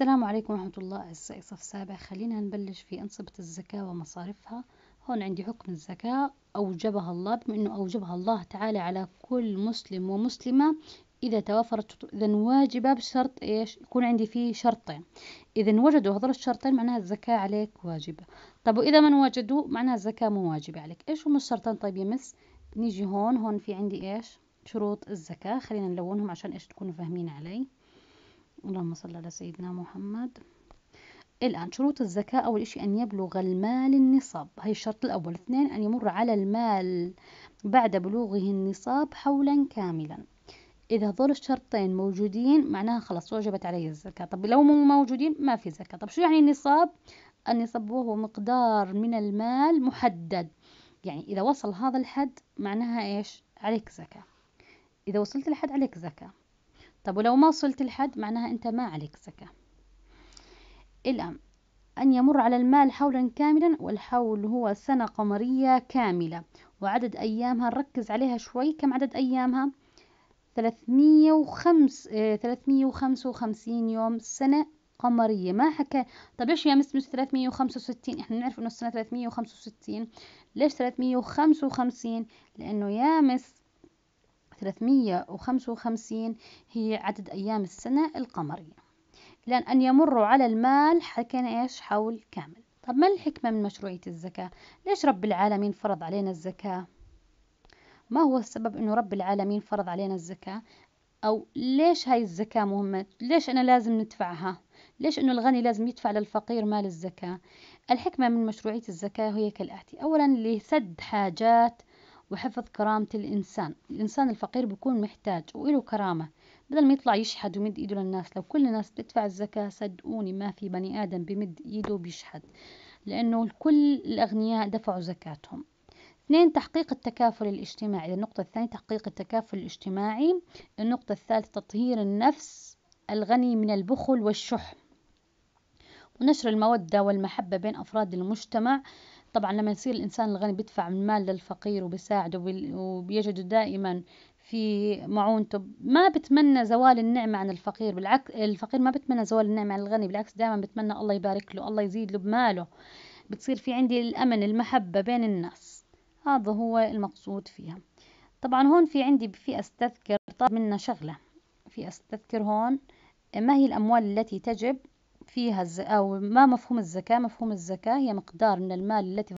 السلام عليكم ورحمة الله أعزائي صف سابع خلينا نبلش في أنصبة الزكاة ومصارفها هون عندي حكم الزكاة أوجبها الله بما أنه أوجبها الله تعالى على كل مسلم ومسلمة إذا توفرت إذا واجبة بشرط إيش يكون عندي فيه شرطين إذا وجدوا هذول الشرطين معناها الزكاة عليك واجبة طب وإذا ما وجدوا معناها الزكاة مو واجبة عليك إيش هم الشرطين طيب يا مس نيجي هون هون في عندي إيش شروط الزكاة خلينا نلونهم عشان إيش تكونوا فاهمين علي اللهم صل على سيدنا محمد الآن شروط الزكاة أول شيء أن يبلغ المال النصاب هي الشرط الأول اثنين أن يمر على المال بعد بلوغه النصاب حولا كاملا إذا هذول الشرطين موجودين معناها خلاص وجبت عليه الزكاة طب لو مو موجودين ما في زكاة طب شو يعني النصاب النصاب وهو مقدار من المال محدد يعني إذا وصل هذا الحد معناها إيش عليك زكاة إذا وصلت لحد عليك زكاة طب ولو ما وصلت الحد معناها أنت ما عليك زكاة الآن أن يمر على المال حولا كاملا والحول هو سنة قمرية كاملة وعدد أيامها نركز عليها شوي كم عدد أيامها 305 355 آه، يوم سنة قمرية ما حكى طب ليش يا مس مس 365 احنا نعرف انه السنة 365 ليش 355 لانه يا مس 355 هي عدد أيام السنة القمرية لأن أن يمروا على المال حكينا إيش حول كامل طب ما الحكمة من مشروعية الزكاة؟ ليش رب العالمين فرض علينا الزكاة؟ ما هو السبب أنه رب العالمين فرض علينا الزكاة؟ أو ليش هاي الزكاة مهمة؟ ليش أنا لازم ندفعها؟ ليش أنه الغني لازم يدفع للفقير مال الزكاة؟ الحكمة من مشروعية الزكاة هي كالآتي أولا لسد حاجات وحفظ كرامة الإنسان الإنسان الفقير بيكون محتاج وإله كرامة بدل ما يطلع يشحد ويمد إيده للناس لو كل الناس بتدفع الزكاة صدقوني ما في بني آدم بمد إيده وبيشحد لأنه كل الأغنياء دفعوا زكاتهم اثنين تحقيق التكافل الاجتماعي النقطة الثانية تحقيق التكافل الاجتماعي النقطة الثالثة تطهير النفس الغني من البخل والشح ونشر المودة والمحبة بين أفراد المجتمع طبعا لما يصير الإنسان الغني بيدفع من مال للفقير وبيساعده وبيجده دائما في معونته ما بتمنى زوال النعمة عن الفقير بالعكس الفقير ما بتمنى زوال النعمة عن الغني بالعكس دائما بتمنى الله يبارك له الله يزيد له بماله بتصير في عندي الأمن المحبة بين الناس هذا هو المقصود فيها طبعا هون في عندي في أستذكر طلب منا شغلة في أستذكر هون ما هي الأموال التي تجب فيها الز... أو ما مفهوم الزكاة مفهوم الزكاة هي مقدار من المال التي